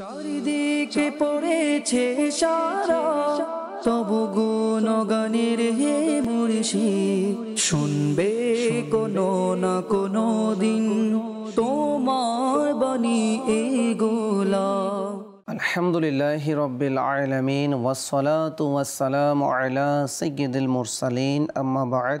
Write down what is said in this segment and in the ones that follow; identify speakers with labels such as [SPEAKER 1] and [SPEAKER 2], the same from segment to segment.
[SPEAKER 1] চারিদিকে পড়েছে সারা তবু গুণ হে মুর্শি শুনবে কোনো না কোনো দিন তোমার বাণী এগুলা আলহামদুলিল্লাহ রব্বিল আলমিন ওয়াসালাত ওয়াসালাম আলা মুরসালিন আম্মা বাদ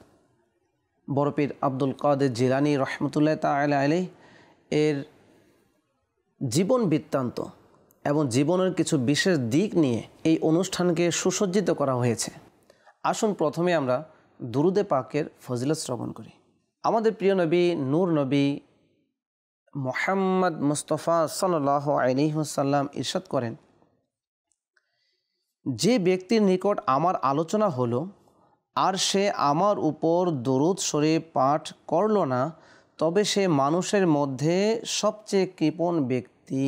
[SPEAKER 1] বরপীর আব্দুল কাদের জিলানি রহমতুল্লাহ তাল আলী এর জীবন বৃত্তান্ত এবং জীবনের কিছু বিশেষ দিক নিয়ে এই অনুষ্ঠানকে সুসজ্জিত করা হয়েছে আসুন প্রথমে আমরা দুরুদে পাকের ফজিলত শ্রবণ করি আমাদের প্রিয় নবী নূর নবী মোহাম্মদ মুস্তফা সাল্লাহ আলিহাসাল্লাম ইরশাদ করেন যে ব্যক্তির নিকট আমার আলোচনা হলো আর সে আমার উপর দরুদ শরীফ পাঠ করল না তবে সে মানুষের মধ্যে সবচেয়ে কৃপণ ব্যক্তি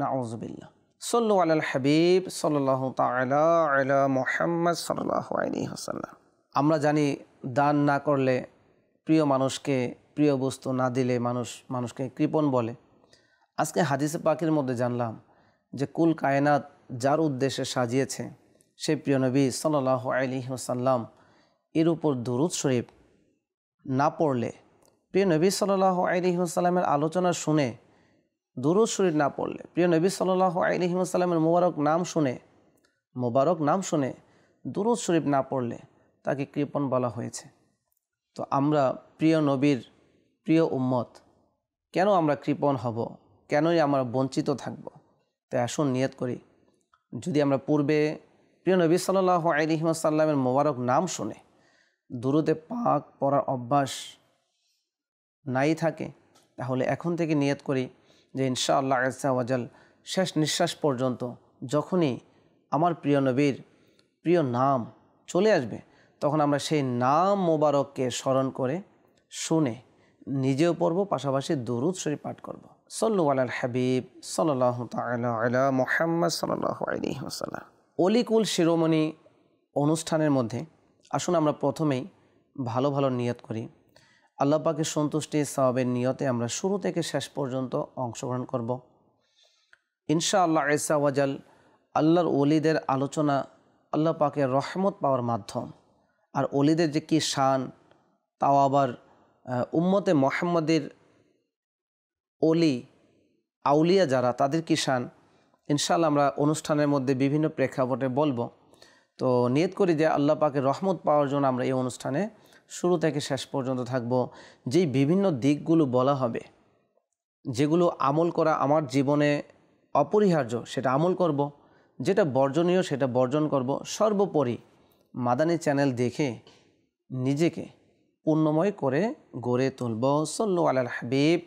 [SPEAKER 1] নাউজবিল্লা সল্লু আল হাবিব সাল্লাহ তালা মোহাম্মদ সাল্লি আলী হাসাল্লাম আমরা জানি দান না করলে প্রিয় মানুষকে প্রিয় বস্তু না দিলে মানুষ মানুষকে কৃপণ বলে আজকে হাদিসে পাখির মধ্যে জানলাম যে কুল কায়নাত যার উদ্দেশ্যে সাজিয়েছে সে প্রিয় নবী সাল্লাহ আলিহাসাল্লাম এর উপর দুরুদ শরীফ না পড়লে প্রিয় নবী সাল্লাহ আলিহাসাল্লামের আলোচনা শুনে দুরুদ শরীফ না পড়লে প্রিয় নবী সাল্লাহ আলিহাসাল্লামের মুবারক নাম শুনে মুবারক নাম শুনে দুরুদ শরীফ না পড়লে তাকে কৃপণ বলা হয়েছে তো আমরা প্রিয় নবীর প্রিয় উম্মত কেন আমরা কৃপণ হব কেনই আমরা বঞ্চিত থাকব তাই আসুন নিয়ত করি যদি আমরা পূর্বে প্রিয় নবী সাল্লাহ আলিহাসাল্লামের মোবারক নাম শুনে দুরুদে পাক পড়ার অভ্যাস নাই থাকে তাহলে এখন থেকে নিয়ত করি যে ইনশা আল্লাহ আজাল শেষ নিঃশ্বাস পর্যন্ত যখনই আমার প্রিয় নবীর প্রিয় নাম চলে আসবে তখন আমরা সেই নাম মোবারককে স্মরণ করে শুনে নিজেও পড়ব পাশাপাশি দরুদ শরীফ পাঠ করব সল্লু আল হাবিব সাল্লাহ তাল মোহাম্মদ সাল্লাহ আলী অলিকুল শিরোমণি অনুষ্ঠানের মধ্যে আসুন আমরা প্রথমেই ভালো ভালো নিয়ত করি আল্লাহ পাকের সন্তুষ্টি সাহাবের নিয়তে আমরা শুরু থেকে শেষ পর্যন্ত অংশগ্রহণ করব ইনশা আল্লাহ ওয়াজাল আল্লাহর অলিদের আলোচনা আল্লাহ পাকের রহমত পাওয়ার মাধ্যম আর অলিদের যে কী শান তাও আবার উম্মতে মোহাম্মদের অলি আউলিয়া যারা তাদের কি শান ইনশাল্লাহ আমরা অনুষ্ঠানের মধ্যে বিভিন্ন প্রেক্ষাপটে বলবো তো নিয়ত করি যে আল্লাহ পাকে রহমত পাওয়ার জন্য আমরা এই অনুষ্ঠানে শুরু থেকে শেষ পর্যন্ত থাকব যেই বিভিন্ন দিকগুলো বলা হবে যেগুলো আমল করা আমার জীবনে অপরিহার্য সেটা আমল করব। যেটা বর্জনীয় সেটা বর্জন করব। সর্বোপরি মাদানী চ্যানেল দেখে নিজেকে পূর্ণময় করে গড়ে তুলব সল্লু আল হাবিব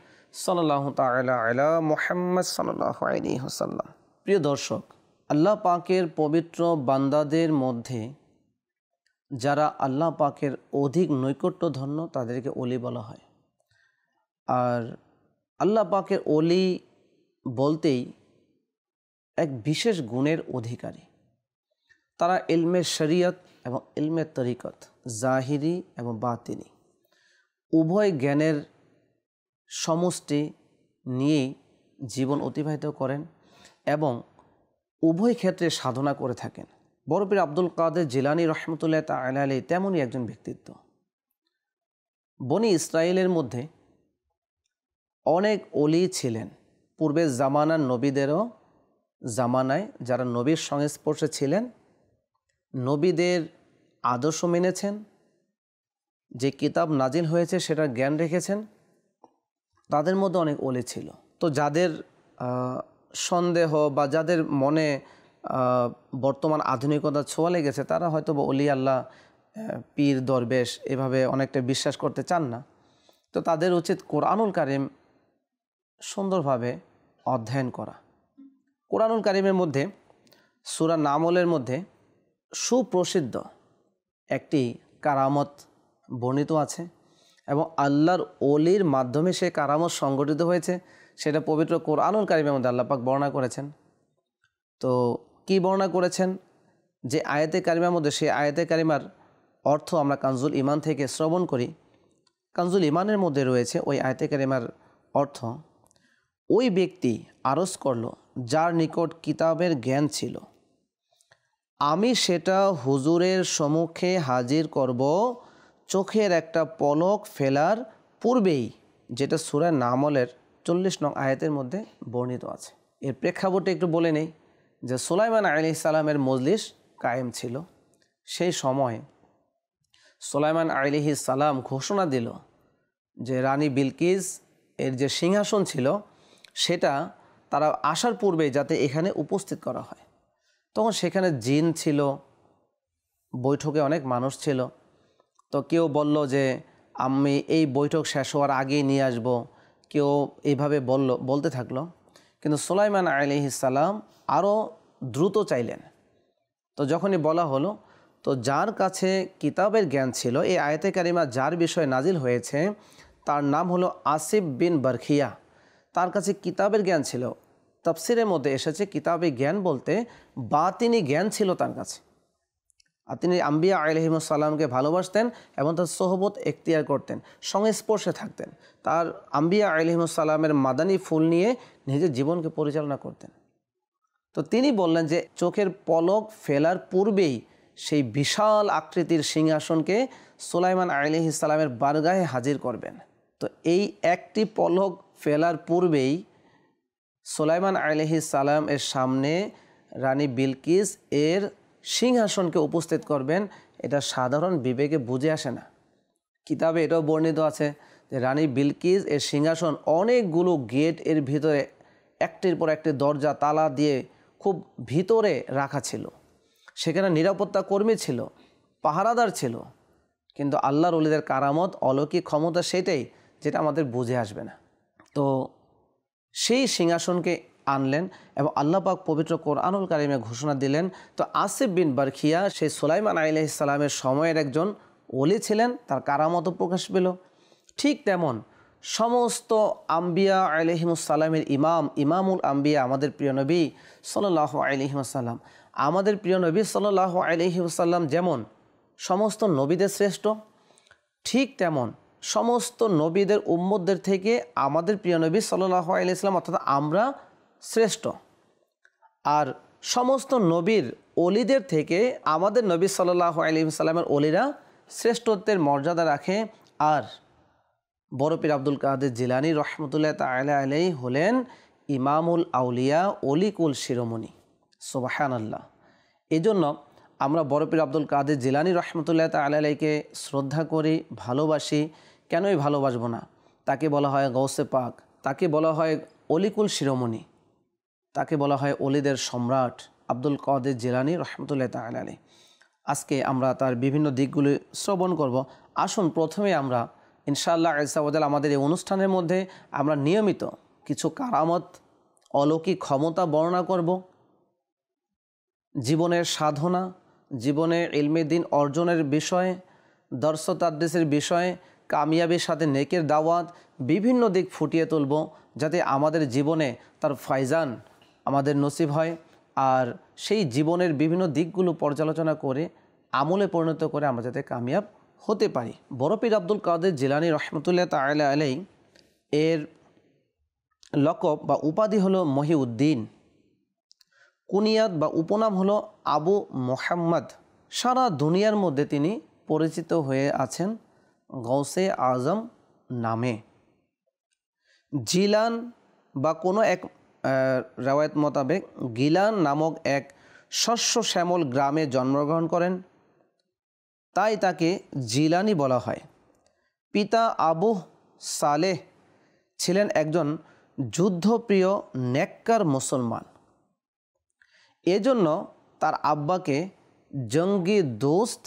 [SPEAKER 1] সাল্লাহ আল মোহাম্মদ সাল্লাহ আলী হাসাল্লাম প্রিয় দর্শক আল্লাহ পাকের পবিত্র বান্দাদের মধ্যে যারা আল্লাহ পাকের অধিক নৈকট্যধন্য তাদেরকে অলি বলা হয় আর আল্লাহ পাকের অলি বলতেই এক বিশেষ গুণের অধিকারী তারা এলমে শরিয়ত এবং এলমে তরিকত জাহিরি এবং বাতিনি উভয় জ্ঞানের সমষ্টি নিয়েই জীবন অতিবাহিত করেন এবং উভয় ক্ষেত্রে সাধনা করে থাকেন বরফির আব্দুল কাদের জিলানি রহমতুল্লাহ তালা আলী তেমনই একজন ব্যক্তিত্ব বনি ইসরায়েলের মধ্যে অনেক অলি ছিলেন পূর্বে জামানার নবীদেরও জামানায় যারা নবীর সংস্পর্শে ছিলেন নবীদের আদর্শ মেনেছেন যে কিতাব নাজিল হয়েছে সেটার জ্ঞান রেখেছেন তাদের মধ্যে অনেক ওলে ছিল তো যাদের সন্দেহ বা যাদের মনে বর্তমান আধুনিকতা ছোঁয়া লেগেছে তারা হয়তো বা অলি আল্লাহ পীর দরবেশ এভাবে অনেকটা বিশ্বাস করতে চান না তো তাদের উচিত কোরআনুল কারিম সুন্দরভাবে অধ্যয়ন করা কোরআনুল কারিমের মধ্যে সুরা নামলের মধ্যে সুপ্রসিদ্ধ একটি কারামত বর্ণিত আছে এবং আল্লাহর অলির মাধ্যমে সে কারামত সংগঠিত হয়েছে সেটা পবিত্র কোরআনুল কারিমের মধ্যে আল্লাপাক বর্ণনা করেছেন তো কি বর্ণনা করেছেন যে আয়াতে কারিমার মধ্যে সেই আয়াতে কারিমার অর্থ আমরা কানজুল ইমান থেকে শ্রবণ করি কানজুল ইমানের মধ্যে রয়েছে ওই আয়তে কারিমার অর্থ ওই ব্যক্তি আরজ করল যার নিকট কিতাবের জ্ঞান ছিল আমি সেটা হুজুরের সম্মুখে হাজির করব চোখের একটা পলক ফেলার পূর্বেই যেটা সুরের নামলের চল্লিশ নং আয়াতের মধ্যে বর্ণিত আছে এর প্রেক্ষাপটে একটু বলে নেই যে সোলাইমান আলি সালামের মজলিস কায়েম ছিল সেই সময়ে সোলাইমান আলিহি সালাম ঘোষণা দিল যে রানী বিলকিস এর যে সিংহাসন ছিল সেটা তারা আসার পূর্বে যাতে এখানে উপস্থিত করা হয় তখন সেখানে জিন ছিল বৈঠকে অনেক মানুষ ছিল তো কেউ বলল যে আমি এই বৈঠক শেষ হওয়ার আগেই নিয়ে আসবো কেউ এইভাবে বলল বলতে থাকলো কিন্তু সোলাইমান আলিহিসাল্লাম আরও দ্রুত চাইলেন তো যখনই বলা হলো তো যার কাছে কিতাবের জ্ঞান ছিল এই আয়তে কারিমা যার বিষয়ে নাজিল হয়েছে তার নাম হলো আসিফ বিন বারখিয়া তার কাছে কিতাবের জ্ঞান ছিল তফসিরের মধ্যে এসেছে কিতাবে জ্ঞান বলতে বাতিনি জ্ঞান ছিল তার কাছে আর তিনি আম্বিয়া সাল্লামকে ভালোবাসতেন এবং তার সোহবত এখতিয়ার করতেন সংস্পর্শে থাকতেন তার আম্বিয়া সাল্লামের মাদানি ফুল নিয়ে নিজের জীবনকে পরিচালনা করতেন তো তিনি বললেন যে চোখের পলক ফেলার পূর্বেই সেই বিশাল আকৃতির সিংহাসনকে সোলাইমান আলি ইসলামের বারগাহে হাজির করবেন তো এই একটি পলক ফেলার পূর্বেই সোলাইমান আলহি সালাম এর সামনে রানী বিলকিস এর সিংহাসনকে উপস্থিত করবেন এটা সাধারণ বিবেকে বুঝে আসে না কিতাবে এটাও বর্ণিত আছে যে রানী বিলকিস এর সিংহাসন অনেকগুলো গেট এর ভিতরে একটির পর একটি দরজা তালা দিয়ে খুব ভিতরে রাখা ছিল সেখানে নিরাপত্তা কর্মী ছিল পাহারাদার ছিল কিন্তু আল্লাহর অলিদের কারামত অলৌকিক ক্ষমতা সেটাই যেটা আমাদের বুঝে আসবে না তো সেই সিংহাসনকে আনলেন এবং আল্লাপাক পবিত্র কোরআনুল কারিমে ঘোষণা দিলেন তো আসিফ বিন বারখিয়া সেই সুলাইমান আলি সময়ের একজন ওলি ছিলেন তার কারামত প্রকাশ পেল ঠিক তেমন সমস্ত আম্বিয়া সালামের ইমাম ইমামুল আম্বিয়া আমাদের প্রিয় নবী সাল্লাহ আলহিমসাল্লাম আমাদের প্রিয় নবী সাল্লাহ আলহিমসাল্লাম যেমন সমস্ত নবীদের শ্রেষ্ঠ ঠিক তেমন সমস্ত নবীদের উম্মতদের থেকে আমাদের প্রিয় নবী সাল্লাহ আলি ইসলাম অর্থাৎ আমরা শ্রেষ্ঠ আর সমস্ত নবীর অলিদের থেকে আমাদের নবী সাল্লাহ আলিম সাল্লামের অলিরা শ্রেষ্ঠত্বের মর্যাদা রাখে আর বরপীর আব্দুল কাদের জিলানি রহমতুল্লাহ তালা আলাই হলেন ইমামুল আউলিয়া অলিকুল শিরোমণি সোবাহান আল্লাহ এজন্য আমরা বরপীর আব্দুল কাদের জিলানি রহমতুল্লাহ আলাইকে শ্রদ্ধা করি ভালোবাসি কেনই ভালোবাসবো না তাকে বলা হয় গৌসে পাক তাকে বলা হয় অলিকুল শিরোমণি তাকে বলা হয় অলিদের সম্রাট আব্দুল কদের জেলানি রহমতুল্লাহ তালানি আজকে আমরা তার বিভিন্ন দিকগুলি শ্রবণ করব আসুন প্রথমে আমরা ইনশাআল্লাহ আলসাউদ্দাল আমাদের এই অনুষ্ঠানের মধ্যে আমরা নিয়মিত কিছু কারামত অলৌকিক ক্ষমতা বর্ণনা করব জীবনের সাধনা জীবনের এলমে দিন অর্জনের বিষয়ে দর্শতাদ্দেশের বিষয়ে কামিয়াবির সাথে নেকের দাওয়াত বিভিন্ন দিক ফুটিয়ে তুলব যাতে আমাদের জীবনে তার ফাইজান আমাদের নসিব হয় আর সেই জীবনের বিভিন্ন দিকগুলো পর্যালোচনা করে আমলে পরিণত করে আমরা যাতে কামিয়াব হতে পারি বরফির আব্দুল কাদের জিলানি রহমতুল্লাহ তালা আলাই এর লকব বা উপাধি হলো মহিউদ্দিন কুনিয়াত বা উপনাম হলো আবু মোহাম্মদ সারা দুনিয়ার মধ্যে তিনি পরিচিত হয়ে আছেন গৌসে আজম নামে জিলান বা কোনো এক রেওয়ায়ত মোতাবেক গিলান নামক এক শস্য শ্যামল গ্রামে জন্মগ্রহণ করেন তাই তাকে জিলানি বলা হয় পিতা আবু সালেহ ছিলেন একজন যুদ্ধপ্রিয় নেককার মুসলমান এজন্য তার আব্বাকে জঙ্গি দোস্ত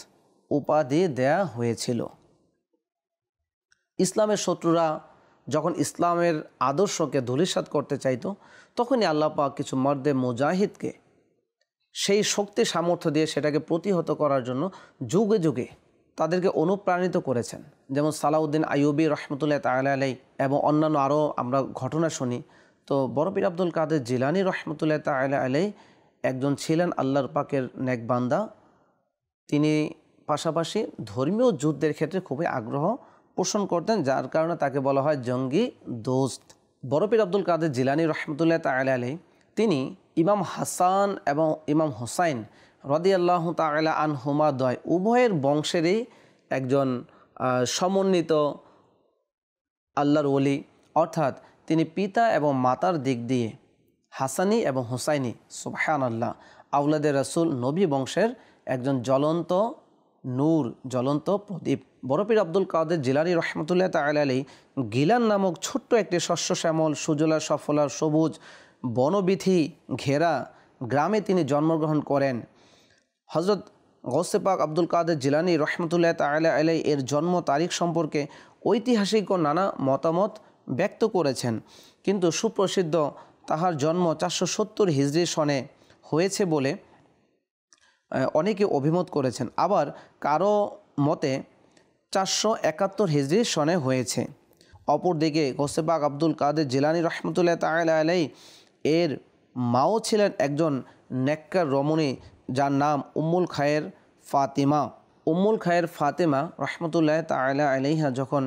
[SPEAKER 1] উপাধি দেয়া হয়েছিল ইসলামের শত্রুরা যখন ইসলামের আদর্শকে ধূলিসাত করতে চাইতো তখনই আল্লাহ পাক কিছু মর্দে মুজাহিদকে সেই শক্তি সামর্থ্য দিয়ে সেটাকে প্রতিহত করার জন্য যুগে যুগে তাদেরকে অনুপ্রাণিত করেছেন যেমন সালাউদ্দিন আইয়ুবি রহমতুল্লাহ তাল আলাই এবং অন্যান্য আরও আমরা ঘটনা শুনি তো বরপির আব্দুল কাদের জিলানি রহমতুল্লাহ তাল আলাই একজন ছিলেন আল্লাহর পাকের নেকবান্দা তিনি পাশাপাশি ধর্মীয় যুদ্ধের ক্ষেত্রে খুবই আগ্রহ পোষণ করতেন যার কারণে তাকে বলা হয় জঙ্গি দোস্ত বরপির আব্দুল কাদের জিলানি রহমতুল্লাহ তাল আলী তিনি ইমাম হাসান এবং ইমাম হোসাইন রদি আল্লাহ তালা আন হুমাদয় উভয়ের বংশেরই একজন সমন্বিত আল্লাহর ওলি অর্থাৎ তিনি পিতা এবং মাতার দিক দিয়ে হাসানি এবং হুসাইনি সুবাহান আল্লাহ আউলাদের রসুল নবী বংশের একজন জ্বলন্ত নূর জ্বলন্ত প্রদীপ বরফির আব্দুল কাদের জিলানি রহমতুল্লাহ তালালী গিলান নামক ছোট্ট একটি শস্য শ্যামল সুজলা সফলার সবুজ বনবিথি ঘেরা গ্রামে তিনি জন্মগ্রহণ করেন হজরত গৌসেপাক আব্দুল কাদের জিলানি রহমতুল্লাহ তালা আলাই এর জন্ম তারিখ সম্পর্কে ঐতিহাসিক ও নানা মতামত ব্যক্ত করেছেন কিন্তু সুপ্রসিদ্ধ তাহার জন্ম চারশো সত্তর হিজড়ি সনে হয়েছে বলে অনেকে অভিমত করেছেন আবার কারো মতে চারশো একাত্তর হেজরি সনে হয়েছে অপরদিকে গোসেবাগ আব্দুল কাদের জিলানি রহমতুল্লাহ তালাই এর মাও ছিলেন একজন নেককার রমণী যার নাম উম্মুল খায়ের ফাতিমা উম্মুল খায়ের ফাতেমা রহমতুল্লাহ তালা আলাইহা যখন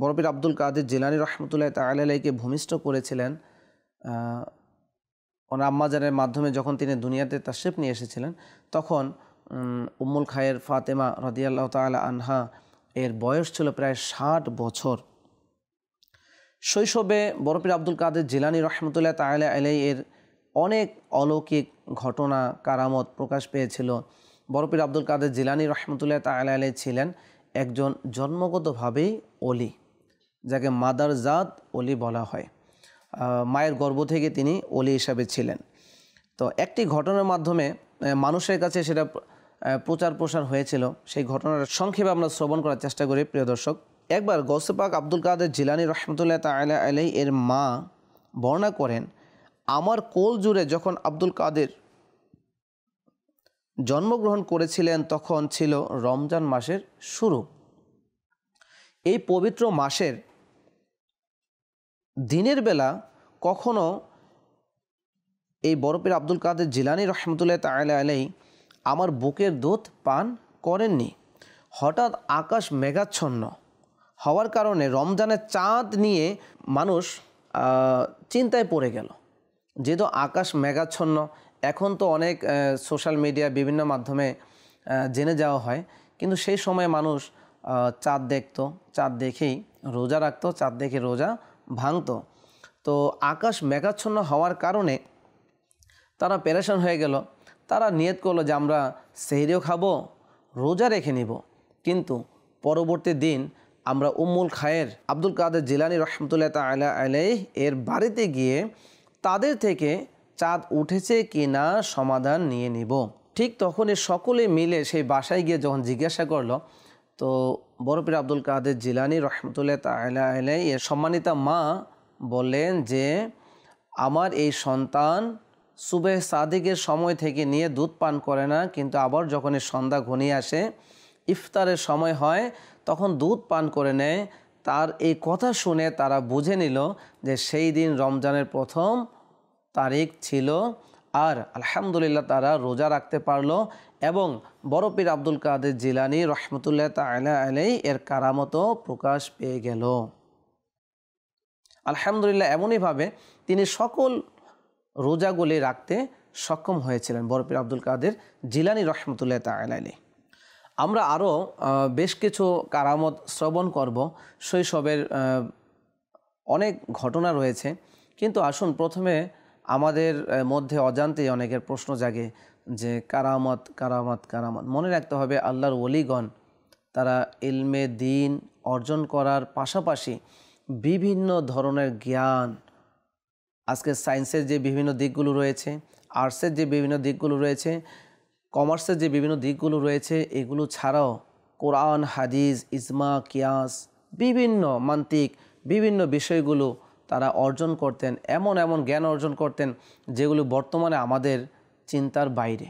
[SPEAKER 1] বরবির আব্দুল কাদের জিলানি রহমতুল্লাহ তালাইকে ভূমিষ্ঠ করেছিলেন ওনার আম্মাজানের মাধ্যমে যখন তিনি দুনিয়াতে তাশরিফ নিয়ে এসেছিলেন তখন উম্মুল খায়ের ফাতেমা রদিয়াল্লাহ তালা আনহা এর বয়স ছিল প্রায় ষাট বছর শৈশবে বরফির আব্দুল কাদের জিলানি রহমতুল্লাহ তাহলে আলাই এর অনেক অলৌকিক ঘটনা কারামত প্রকাশ পেয়েছিল বরফির আব্দুল কাদের জিলানি রহমতুল্লাহ তাহলে আলাই ছিলেন একজন জন্মগতভাবেই অলি যাকে মাদার জাত অলি বলা হয় মায়ের গর্ব থেকে তিনি অলি হিসাবে ছিলেন তো একটি ঘটনার মাধ্যমে মানুষের কাছে সেটা প্রচার প্রসার হয়েছিল সেই ঘটনার সংক্ষেপে আমরা শ্রবণ করার চেষ্টা করি প্রিয় দর্শক একবার গৌসেপাক আব্দুল কাদের জিলানি রহমতুল্লাহ তালা আলাই এর মা বর্ণনা করেন আমার কোল জুড়ে যখন আব্দুল কাদের জন্মগ্রহণ করেছিলেন তখন ছিল রমজান মাসের শুরু এই পবিত্র মাসের দিনের বেলা কখনো এই বরফের আব্দুল কাদের জিলানি রহমতুল্লাহ তালা আলাই আমার বুকের দুধ পান করেননি হঠাৎ আকাশ মেঘাচ্ছন্ন হওয়ার কারণে রমজানের চাঁদ নিয়ে মানুষ চিন্তায় পড়ে গেল যেহেতু আকাশ মেঘাচ্ছন্ন এখন তো অনেক সোশ্যাল মিডিয়া বিভিন্ন মাধ্যমে জেনে যাওয়া হয় কিন্তু সেই সময় মানুষ চাঁদ দেখত চাঁদ দেখেই রোজা রাখতো চাঁদ দেখে রোজা ভাঙত তো আকাশ মেঘাচ্ছন্ন হওয়ার কারণে তারা পেরেশান হয়ে গেল তারা নিয়ত করলো যে আমরা সেহরেও খাবো রোজা রেখে নিব কিন্তু পরবর্তী দিন আমরা উম্মুল খায়ের আব্দুল কাদের জিলানি রহমতুল্লাহ তালা আলাই এর বাড়িতে গিয়ে তাদের থেকে চাঁদ উঠেছে কি না সমাধান নিয়ে নিব ঠিক তখনই সকলে মিলে সেই বাসায় গিয়ে যখন জিজ্ঞাসা করলো তো বরফির আব্দুল কাদের জিলানি রহমতুল্লাহ তালা আলাই এর সম্মানিতা মা বললেন যে আমার এই সন্তান সুবেহ সাদিকের সময় থেকে নিয়ে দুধ পান করে না কিন্তু আবার যখন সন্ধ্যা ঘনিয়ে আসে ইফতারের সময় হয় তখন দুধ পান করে নেয় তার এই কথা শুনে তারা বুঝে নিল যে সেই দিন রমজানের প্রথম তারিখ ছিল আর আলহামদুলিল্লাহ তারা রোজা রাখতে পারলো এবং পীর আব্দুল কাদের জিলানি রহমতুল্লাহ তালা আলাই এর কারামতো প্রকাশ পেয়ে গেল আলহামদুলিল্লাহ এমনইভাবে তিনি সকল রোজাগুলি রাখতে সক্ষম হয়েছিলেন বরপির আব্দুল কাদের জিলানি রহমতুল্লাহ তালাইলি আমরা আরও বেশ কিছু কারামত শ্রবণ করব শৈশবের অনেক ঘটনা রয়েছে কিন্তু আসুন প্রথমে আমাদের মধ্যে অজান্তেই অনেকের প্রশ্ন জাগে যে কারামত কারামত কারামত মনে রাখতে হবে আল্লাহর ওলিগণ তারা ইলমে দিন অর্জন করার পাশাপাশি বিভিন্ন ধরনের জ্ঞান আজকে সায়েন্সের যে বিভিন্ন দিকগুলো রয়েছে আর্টসের যে বিভিন্ন দিকগুলো রয়েছে কমার্সের যে বিভিন্ন দিকগুলো রয়েছে এগুলো ছাড়াও কোরআন হাদিস ইজমা কিয়াস বিভিন্ন মান্তিক বিভিন্ন বিষয়গুলো তারা অর্জন করতেন এমন এমন জ্ঞান অর্জন করতেন যেগুলো বর্তমানে আমাদের চিন্তার বাইরে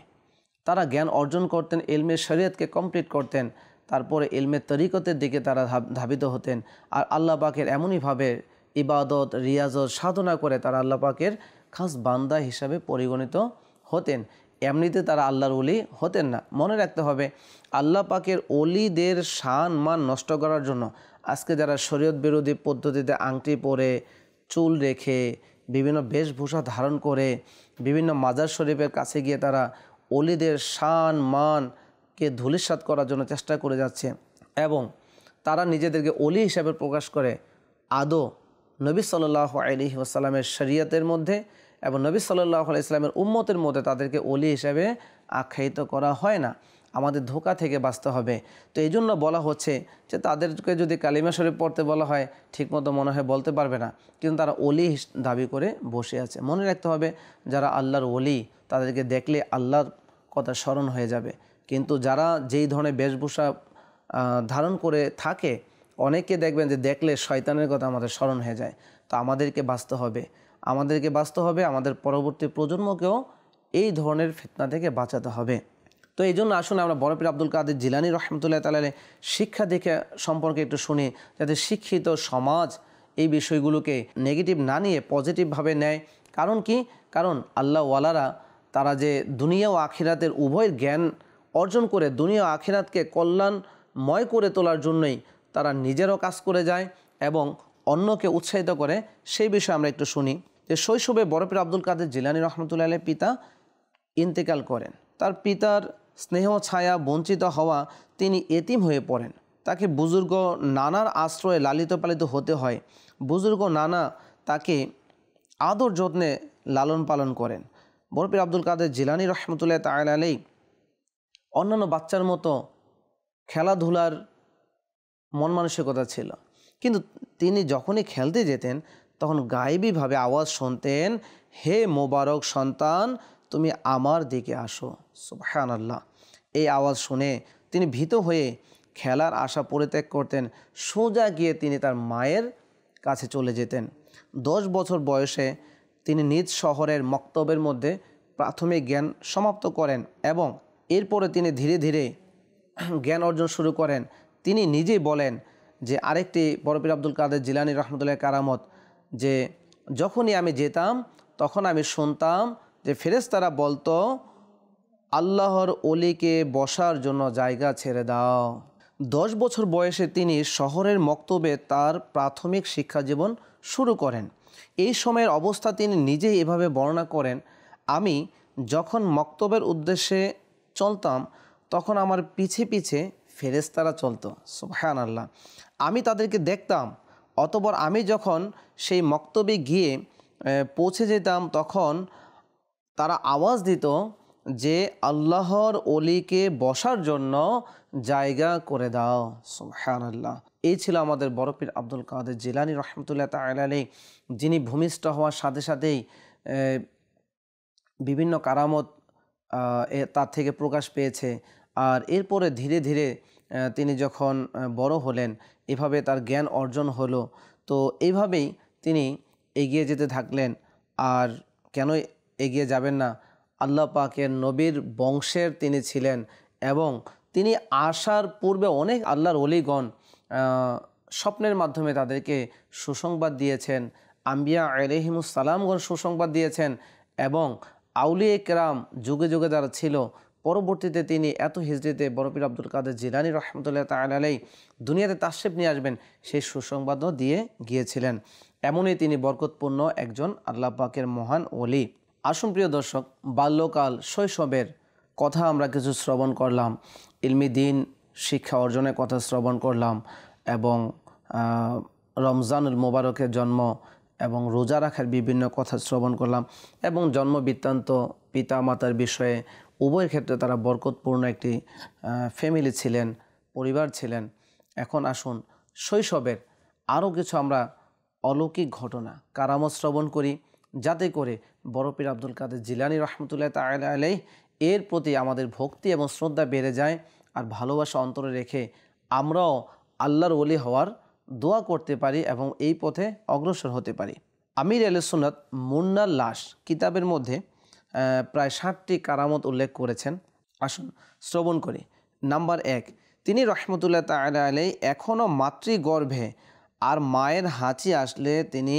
[SPEAKER 1] তারা জ্ঞান অর্জন করতেন এলমে শরীয়তকে কমপ্লিট করতেন তারপরে এলমে তরিকতের দিকে তারা ধাবিত হতেন আর আল্লাহ পাকের এমনইভাবে ইবাদত রিয়াজত সাধনা করে তারা আল্লাহ পাকের খাস বান্দা হিসাবে পরিগণিত হতেন এমনিতে তারা আল্লাহর অলি হতেন না মনে রাখতে হবে আল্লাহ পাকের অলিদের শান মান নষ্ট করার জন্য আজকে যারা শরীয়ত বিরোধী পদ্ধতিতে আংটি পরে চুল রেখে বিভিন্ন বেশভূষা ধারণ করে বিভিন্ন মাজার শরীফের কাছে গিয়ে তারা অলিদের শান মানকে ধুলিসাত করার জন্য চেষ্টা করে যাচ্ছে এবং তারা নিজেদেরকে অলি হিসাবে প্রকাশ করে আদৌ নবী সাল্লাহ আলি আসাল্লামের শরিয়তের মধ্যে এবং নবী সাল্লাহ ইসলামের উম্মতের মধ্যে তাদেরকে অলি হিসাবে আখ্যায়িত করা হয় না আমাদের ধোকা থেকে বাঁচতে হবে তো এই জন্য বলা হচ্ছে যে তাদেরকে যদি কালিমা শরীফ পড়তে বলা হয় ঠিকমতো মনে হয় বলতে পারবে না কিন্তু তারা অলি দাবি করে বসে আছে মনে রাখতে হবে যারা আল্লাহর অলি তাদেরকে দেখলে আল্লাহর কথা স্মরণ হয়ে যাবে কিন্তু যারা যেই ধরনের বেশভূষা ধারণ করে থাকে অনেকে দেখবেন যে দেখলে শয়তানের কথা আমাদের স্মরণ হয়ে যায় তো আমাদেরকে বাঁচতে হবে আমাদেরকে বাঁচতে হবে আমাদের পরবর্তী প্রজন্মকেও এই ধরনের ফেতনা থেকে বাঁচাতে হবে তো এই জন্য আসুন আমরা বরফির আব্দুল কাদের জিলানি রহমতুল্লাহ তালালে শিক্ষা দেখে সম্পর্কে একটু শুনি যাতে শিক্ষিত সমাজ এই বিষয়গুলোকে নেগেটিভ না নিয়ে পজিটিভভাবে নেয় কারণ কি কারণ আল্লাহ ওয়ালারা তারা যে দুনিয়া ও আখিরাতের উভয় জ্ঞান অর্জন করে দুনিয়া আখিরাতকে কল্যাণময় করে তোলার জন্যই তারা নিজেরও কাজ করে যায় এবং অন্যকে উৎসাহিত করে সেই বিষয়ে আমরা একটু শুনি যে শৈশবে বরফির আব্দুল কাদের জিলানি আলের পিতা ইন্তেকাল করেন তার পিতার স্নেহ ছায়া বঞ্চিত হওয়া তিনি এতিম হয়ে পড়েন তাকে বুজুর্গ নানার আশ্রয়ে লালিত পালিত হতে হয় বুজুর্গ নানা তাকে আদর যত্নে লালন পালন করেন বরফির আব্দুল কাদের জিলানি রহমতুল্লাহ তাল আলী অন্যান্য বাচ্চার মতো খেলাধুলার মন মানসিকতা ছিল কিন্তু তিনি যখনই খেলতে যেতেন তখন গায়েবীভাবে আওয়াজ শুনতেন হে মোবারক সন্তান তুমি আমার দিকে আসো হ্যাঁ আল্লাহ এই আওয়াজ শুনে তিনি ভীত হয়ে খেলার আশা পরিত্যাগ করতেন সোজা গিয়ে তিনি তার মায়ের কাছে চলে যেতেন দশ বছর বয়সে তিনি নিজ শহরের মক্তবের মধ্যে প্রাথমিক জ্ঞান সমাপ্ত করেন এবং এরপরে তিনি ধীরে ধীরে জ্ঞান অর্জন শুরু করেন তিনি নিজেই বলেন যে আরেকটি বরবির আব্দুল কাদের জিলানি রহমতুল্লাহ কারামত যে যখনই আমি যেতাম তখন আমি শুনতাম যে ফেরেস্তারা বলতো আল্লাহর অলিকে বসার জন্য জায়গা ছেড়ে দাও দশ বছর বয়সে তিনি শহরের মক্তবে তার প্রাথমিক শিক্ষা জীবন শুরু করেন এই সময়ের অবস্থা তিনি নিজেই এভাবে বর্ণনা করেন আমি যখন মক্তবের উদ্দেশ্যে চলতাম তখন আমার পিছে পিছে ফেরেস্তারা চলতো সুবহান আল্লাহ আমি তাদেরকে দেখতাম অতপর আমি যখন সেই মক্তবে গিয়ে পৌঁছে যেতাম তখন তারা আওয়াজ দিত যে আল্লাহর অলিকে বসার জন্য জায়গা করে দাও সুবহান আল্লাহ এই ছিল আমাদের বরফির আব্দুল কাদের জিলানি রহমতুল্লাহ তালি যিনি ভূমিষ্ঠ হওয়ার সাথে সাথেই বিভিন্ন কারামত তার থেকে প্রকাশ পেয়েছে আর এরপরে ধীরে ধীরে তিনি যখন বড় হলেন এভাবে তার জ্ঞান অর্জন হলো তো এইভাবেই তিনি এগিয়ে যেতে থাকলেন আর কেন এগিয়ে যাবেন না আল্লাহ পাকের নবীর বংশের তিনি ছিলেন এবং তিনি আসার পূর্বে অনেক আল্লাহর অলিগণ স্বপ্নের মাধ্যমে তাদেরকে সুসংবাদ দিয়েছেন আম্বিয়া আলহিমুসালামগণ সুসংবাদ দিয়েছেন এবং আউলিয়ে কেরাম যুগে যুগে তারা ছিল পরবর্তীতে তিনি এত হিজড়িতে বরফির আব্দুল কাদের জিলানি রহমতুল্লাহ তালাই দুনিয়াতে তাসেব নিয়ে আসবেন সেই সুসংবাদও দিয়ে গিয়েছিলেন এমনই তিনি বরকতপূর্ণ একজন আল্লাহ পাকের মহান ওলি আসুন প্রিয় দর্শক বাল্যকাল শৈশবের কথা আমরা কিছু শ্রবণ করলাম ইলমি দিন শিক্ষা অর্জনের কথা শ্রবণ করলাম এবং রমজানুল মোবারকের জন্ম এবং রোজা রাখার বিভিন্ন কথা শ্রবণ করলাম এবং জন্ম বৃত্তান্ত মাতার বিষয়ে উভয়ের ক্ষেত্রে তারা বরকতপূর্ণ একটি ফ্যামিলি ছিলেন পরিবার ছিলেন এখন আসুন শৈশবের আরও কিছু আমরা অলৌকিক ঘটনা কারামত শ্রবণ করি যাতে করে বরপীর আব্দুল কাদের জিলানি রহমতুল্লাহ তাল আলাই এর প্রতি আমাদের ভক্তি এবং শ্রদ্ধা বেড়ে যায় আর ভালোবাসা অন্তরে রেখে আমরাও আল্লাহর ওলি হওয়ার দোয়া করতে পারি এবং এই পথে অগ্রসর হতে পারি আমির আলসুনাত মুন্নার লাশ কিতাবের মধ্যে প্রায় ষাটটি কারামত উল্লেখ করেছেন আসুন শ্রবণ করি নাম্বার এক তিনি রহমতুল্লাহ তালা আলাই এখনও মাতৃগর্ভে আর মায়ের হাঁচি আসলে তিনি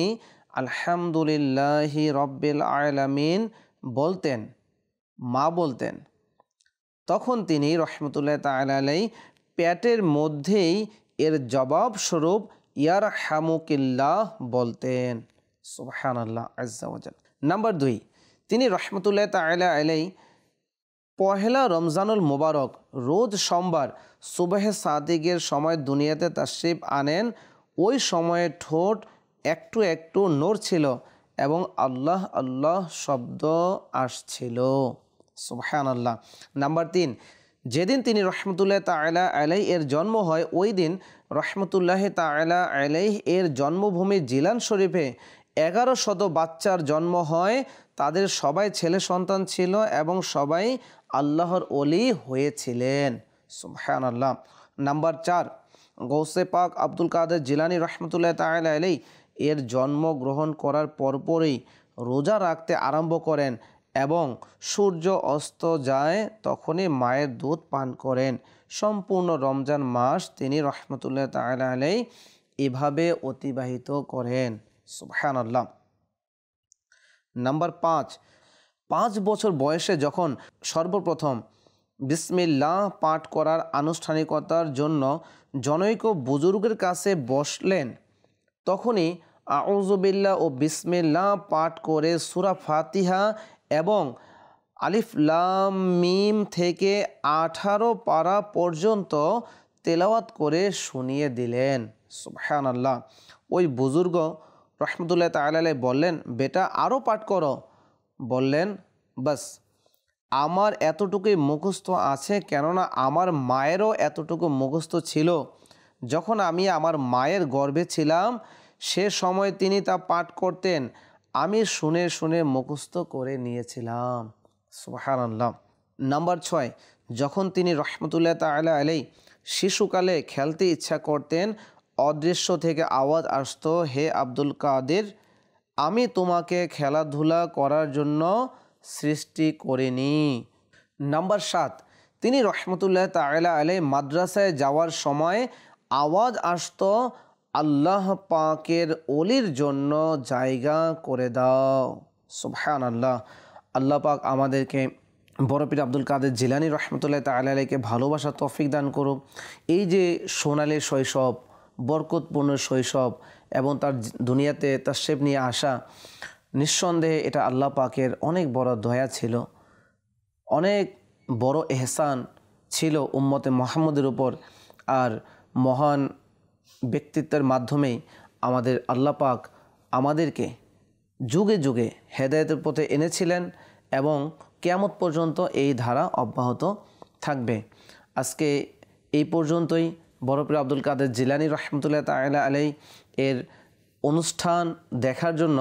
[SPEAKER 1] আলহামদুলিল্লাহি রব্বিল আলামিন বলতেন মা বলতেন তখন তিনি রহমতুল্লাহ তালাই প্যাটের মধ্যেই এর জবাব স্বরূপ ইয়ার হ্যামুকিল্লাহ বলতেন সুবাহ আল্লাহ আজ নাম্বার দুই তিনি রহমতুল্লাহ তালা আলাই পহেলা রমজানুল মোবারক রোজ সোমবার সুবাহে সাদিকের সময় দুনিয়াতে শিব আনেন ওই সময়ে ঠোঁট একটু একটু নড়ছিল এবং আল্লাহ আল্লাহ শব্দ আসছিল সুবাহান আল্লাহ নাম্বার তিন যেদিন তিনি রহমতুল্লাহ তালা আলাই এর জন্ম হয় ওই দিন রহমতুল্লাহ তালা আলাই এর জন্মভূমি জিলান শরীফে এগারো শত বাচ্চার জন্ম হয় তাদের সবাই ছেলে সন্তান ছিল এবং সবাই আল্লাহর অলি হয়েছিলেন সুহান আল্লাহ নাম্বার চার গৌসে পাক আব্দুল কাদের জিলানি রহমতুল্লাহ তাহলেই এর জন্ম গ্রহণ করার পরপরই রোজা রাখতে আরম্ভ করেন এবং সূর্য অস্ত যায় তখনই মায়ের দুধ পান করেন সম্পূর্ণ রমজান মাস তিনি রহমতুল্লাহ তাহলে এভাবে অতিবাহিত করেন সুবহান আল্লাহ নাম্বার পাঁচ পাঁচ বছর বয়সে যখন সর্বপ্রথম বিসমিল্লা পাঠ করার আনুষ্ঠানিকতার জন্য জনৈক বুজুর্গের কাছে বসলেন তখনই আউজবিল্লা ও বিসমিল্লা পাঠ করে সুরা ফাতিহা এবং আলিফলাম মিম থেকে আঠারো পারা পর্যন্ত তেলাওয়াত করে শুনিয়ে দিলেন সুবহান আল্লাহ ওই বুজুর্গ রহমতুল্লাহ তালাই বললেন বেটা আরও পাঠ করো বললেন বাস আমার এতটুকুই মুখস্থ আছে কেননা আমার মায়েরও এতটুকু মুখস্থ ছিল যখন আমি আমার মায়ের গর্ভে ছিলাম সে সময় তিনি তা পাঠ করতেন আমি শুনে শুনে মুখস্থ করে নিয়েছিলাম সুহার আল্লাহ নাম্বার ছয় যখন তিনি রহমতুল্লাহ তালা আলাই শিশুকালে খেলতে ইচ্ছা করতেন অদৃশ্য থেকে আওয়াজ আসতো হে আব্দুল কাদের আমি তোমাকে খেলাধুলা করার জন্য সৃষ্টি করিনি নাম্বার সাত তিনি রহমতুল্লাহ তালা আলে মাদ্রাসায় যাওয়ার সময় আওয়াজ আসত আল্লাহ পাকের অলির জন্য জায়গা করে দাও সুবহান আল্লাহ আল্লাহ পাক আমাদেরকে বরপীর আব্দুল কাদের জিলানি রহমতুল্লাহ তালাকে ভালোবাসা তফিক দান করুক এই যে সোনালি শৈশব বরকতপূর্ণ শৈশব এবং তার দুনিয়াতে তার তাসেব নিয়ে আসা নিঃসন্দেহে এটা আল্লাহ পাকের অনেক বড় দয়া ছিল অনেক বড় এহসান ছিল উম্মতে মোহাম্মদের উপর আর মহান ব্যক্তিত্বের মাধ্যমেই আমাদের আল্লাহ পাক আমাদেরকে যুগে যুগে হেদায়তের পথে এনেছিলেন এবং কেয়ামত পর্যন্ত এই ধারা অব্যাহত থাকবে আজকে এই পর্যন্তই বড়প্রিয় আব্দুল কাদের জিলানি রহমতুল্লাহ তাইলা আলাই এর অনুষ্ঠান দেখার জন্য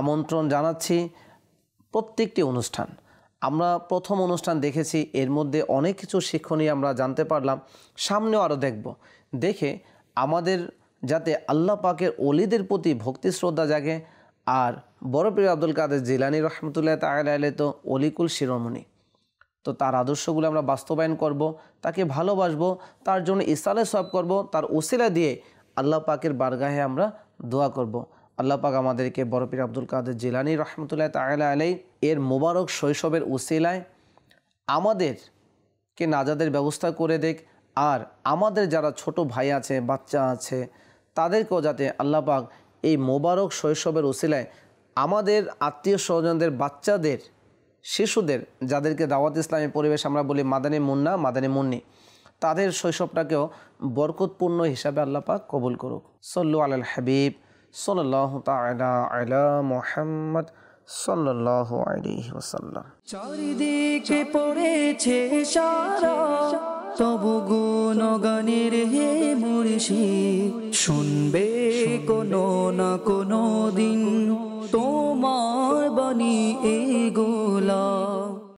[SPEAKER 1] আমন্ত্রণ জানাচ্ছি প্রত্যেকটি অনুষ্ঠান আমরা প্রথম অনুষ্ঠান দেখেছি এর মধ্যে অনেক কিছু শিক্ষণীয় আমরা জানতে পারলাম সামনেও আরও দেখব দেখে আমাদের যাতে আল্লাহ পাকের অলিদের প্রতি ভক্তি শ্রদ্ধা জাগে আর বড়প্রিয় আব্দুল কাদের জিলানি রহমতুল্লাহ তালা আলাই তো অলিকুল শিরোমণি তো তার আদর্শগুলো আমরা বাস্তবায়ন করব। তাকে ভালোবাসবো তার জন্য ইসালে সব করব। তার ওসিলা দিয়ে আল্লাহ পাকের বারগাহে আমরা দোয়া করব। আল্লাহ পাক আমাদেরকে বরপির আব্দুল কাদের জিলানি রহমতুল্লাহ তাহলে আলাই এর মোবারক শৈশবের আমাদের আমাদেরকে নাজাদের ব্যবস্থা করে দেখ আর আমাদের যারা ছোট ভাই আছে বাচ্চা আছে তাদেরকেও যাতে আল্লাহ পাক এই মোবারক শৈশবের ওসিলায় আমাদের আত্মীয় স্বজনদের বাচ্চাদের শিশুদের যাদেরকে দাওয়াত ইসলামী পরিবেশ আমরা বলি মাদানী মুন্না মাদানী মুন্নি তাদের শৈশবটাকেও বরকতপূর্ণ হিসাবে আল্লাপাক কবুল করুক সল্লু আল হাবিব সল্লাহ তালা মোহাম্মদ সাল্লাল্লাহু চারিদিকে পড়েছে তবু হে শুনবে কোনো না কোনো দিন তোমার বনি এগো ¡Gracias!